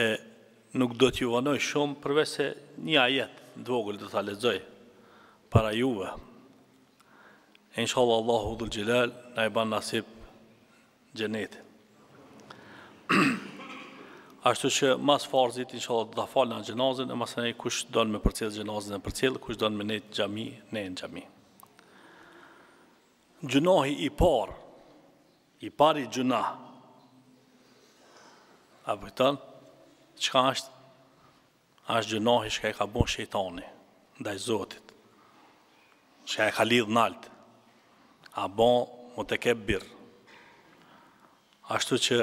e nuk do t'ju vënoj shumë përveç se një ajet dvogël do ta lexoj para juve. Inshallah Allahu dhul jilal na i ban nasib xhenet. Ashtu që mas farzit inshallah do ta falë në xhenazën e mas ai kush don me përcjell xhenazën e përcjell, kush don me gjami, xhami, në xhami. Gjunahi i par, i pari gjuna, a përton, qka është, është gjënohi që ka e ka bon shëjtoni, ndaj zotit, që ka e ka lidhë nalt, a bon më të ke birë. Ashtu që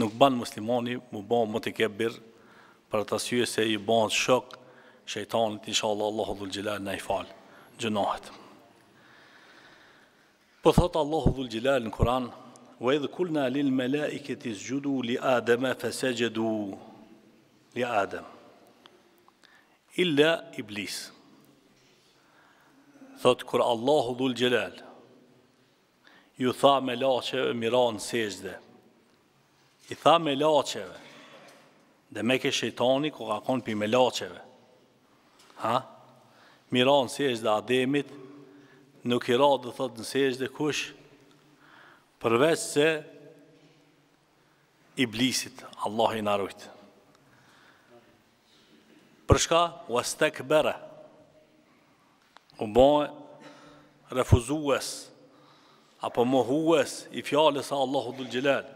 nuk banë muslimoni, më bon më të ke birë, për të asyje se i bon shok shëjtonit, inshallah, Allah, Allahu dhul Jilal në i falë, gjënohet. Po thotë Allahu dhul Jilal në Kuran, vajdhë kulna lil malaikati isjudu li adama fasajadu li Adem, illa iblis. Thotë, kur Allahu dhul gjelal, ju tha me lacheve miran sejde, i tha me laqeve, dhe me ke shejtoni ku ka konë pi me laqeve. ha? miran sejde ademit, nuk i radë dhe thotë në sejde kush, përveç se iblisit, Allah i narujtë. Përshka, u astek bere. U bëj, refuzues, apo mohues, i fjallës a Allahu dhul gjelal,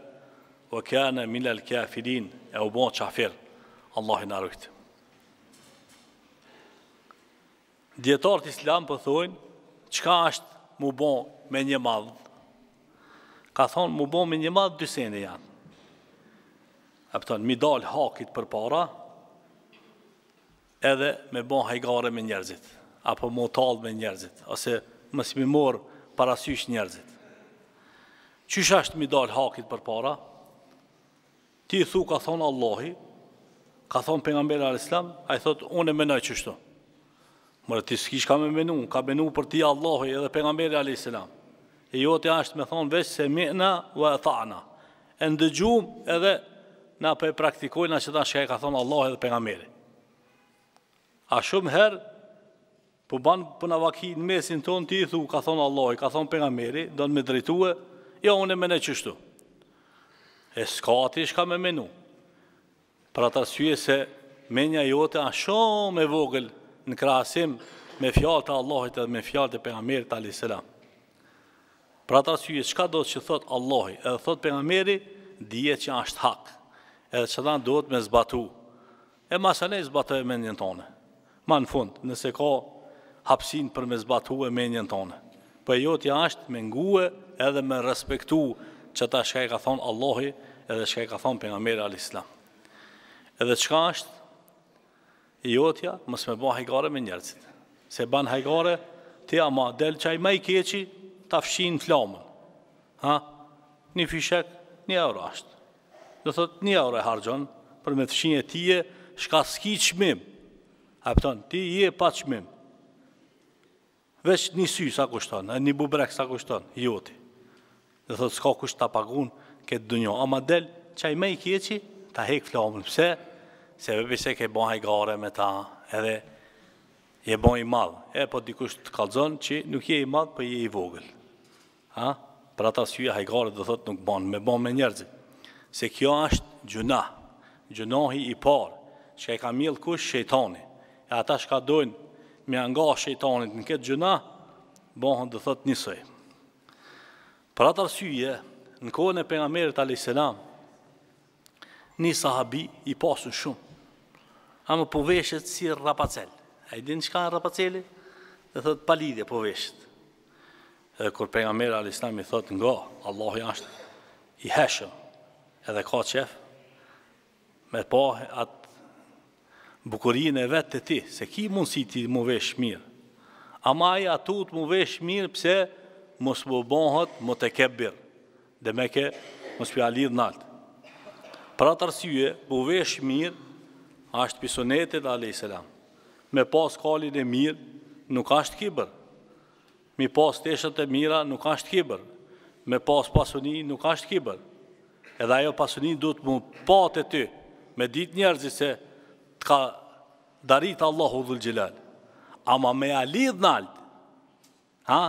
u kene milel kja e u bëj qafir, Allah i në Djetarët islam përthojnë, po qka është mu bëj me një madhë? Ka thonë, mu bëj me një madhë, dy sene janë. E pëtonë, mi dalë hakit për para, edhe me bon hajgare me njerëzit, apo motal me njerëzit, ose si mi morë parasysh njerëzit. Qysh ashtë mi dalë hakit për para? Ti thu ka thonë Allahi, ka thonë pengamberi al-Islam, a i thotë, unë e menoj qështu. Mërë, ti s'kish ka me menu, ka menu për ti Allahi edhe pengamberi al-Islam. E jo të ashtë me thonë veç se mi'na vë e thana. E ndëgjum edhe na për po e praktikojna që ta shkaj ka thonë Allahi edhe pengamberi. A shumë herë, po banë për në vaki në mesin tonë, ti i thu, ka thonë Allah, ka thonë për nga meri, do në me drejtue, jo, unë e me ne qështu. E s'ka ati shka me menu. Pra të rësye se menja jote a shumë e vogël në krasim me fjallë të Allahit edhe me fjallë të për nga meri të alisela. Pra të rësye, shka do të që thotë Allahit edhe thotë për nga meri, dhije që ashtë hak, edhe që dhe do të me zbatu, e masane zbatu e menjën tonë ma në fund, nëse ka hapsin për me zbatu e menjen tonë. Për po e jotja ashtë me nguë edhe me respektu që ta shka i ka thonë Allahi edhe shkaj i ka thonë për nga mërë al-Islam. Edhe qka ashtë, i jotja, mës me ba hajgare me njerëcit. Se ban hajgare, ti ama del qaj me i keqi, ta fshin flamën. Ha? Një fishek, një euro ashtë. Dhe thot, një euro e hargjon, për me fshin e tije, shka s'ki qmimë. A pëtonë, ti i e pa qmim. Veç një sy sa kushton, e një bubrek sa kushton, joti. Dhe thotë, s'ka kusht të pagun, këtë dënjo. A ma del, qaj me i kjeqi, ta hek flamën. Pse? Se vëpi se ke bon hajgare me ta, edhe je bon i madhë. E, po dikush të kalzon, që nuk je i madhë, po je i vogël. Ha? Pra ta syja hajgare dhe thotë nuk bon, me bon me njerëzi. Se kjo është gjuna, gjunahi i parë, që e ka mjëllë kush shëjtoni e ata shka dojnë me nga shetanit në këtë gjuna, bëhën dhe thëtë njësoj. Për atë arsyje, në kohën e pengamerit a.s. një sahabi i pasu shumë, a më poveshët si rapacel. A i dinë shka në rapaceli? Dhe thëtë palidje poveshët. Edhe kur penga mërë i islami thot nga, Allah i ashtë i heshëm, edhe ka qefë, me pohe atë bukurin e vetë të ti, se ki mund si ti mu vesh mirë. A ma i atu të mu vesh mirë, pse mos më bohët, mos të ke birë, dhe me ke mos për alidhë naltë. Pra të arsye, më vesh mirë, ashtë pisonetit a.s. Me pas kalin e mirë, nuk ashtë kibër. Me pas të e mira, nuk ashtë kibër. Me pas pasoni, nuk ashtë kibër. Edhe ajo pasoni du të mu patë e ty, me ditë njerëzit se, ka darit Allahu dhul gjelal, Ama me a lidh nalt Ha?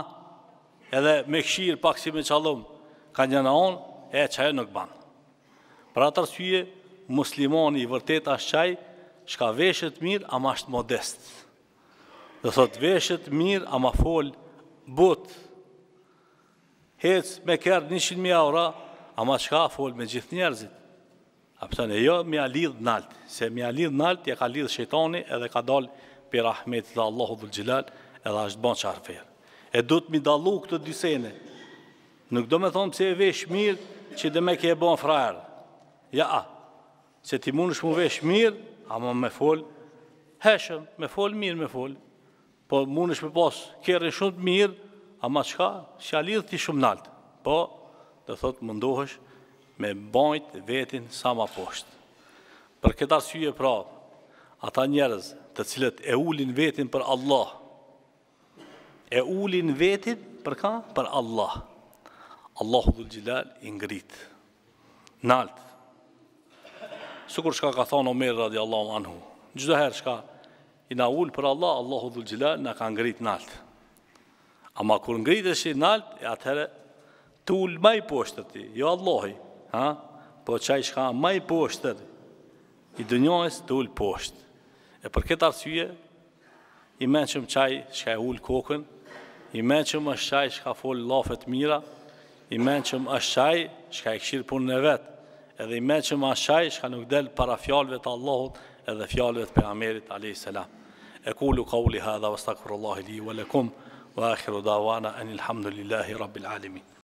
Edhe me këshirë pak si me qalom Ka një në onë, e qajë nuk ban Pra të rësuje, muslimoni i vërtet ashtë qaj Shka veshët mirë, ama ashtë modest Dhe thotë veshët mirë, ama folë but Hecë me kërë 100.000 aura Ama shka folë me gjithë njerëzit apësën e jo mja lidh nalt, se mja lidh nalt, ja ka lidh shetani edhe ka dal për rahmet dhe Allahu dhul gjilal edhe ashtë ban qarfer. E du të mi dalu këtë dysene, nuk do me thonë pëse e vesh mirë që dhe me ke e ban frajrë. Ja, a, se ti mund është mu vesh mirë, ama me folë, heshëm, me folë mirë, me folë, po mund është me posë, kërë shumë të mirë, ama qka, që a lidhë ti shumë naltë, po, dhe thotë, mundohësh, me bajt vetin sa ma poshtë. Për këtë arsye pra, ata njerëz të cilët e ulin vetin për Allah, e ulin vetin për ka? Për Allah. Allahu dhul gjilal i ngrit. Nalt. Sukur shka ka thonë Omer radi Allahu anhu. Gjdo herë shka i na ulë për Allah, Allahu dhul gjilal në ka ngrit nalt. Ama kur ngrit e shi nalt, e atëherë të ulë maj poshtë të ti, jo Allahi, ha? po qaj shka i poshtër, i dënjohes të ullë poshtë. E për këtë arsye, i meqëm qaj shka e ullë kokën, i meqëm është qaj shka folë lafet mira, i meqëm është qaj shka e këshirë punë në vetë, edhe i meqëm është qaj shka nuk delë para fjalëve të Allahot edhe fjalëve të pejamerit, a.s. E kullu ka ulli ha edhe vëstakur Allah i li, wa lekum, wa akhiru davana, en ilhamdu lillahi, rabbil alimin.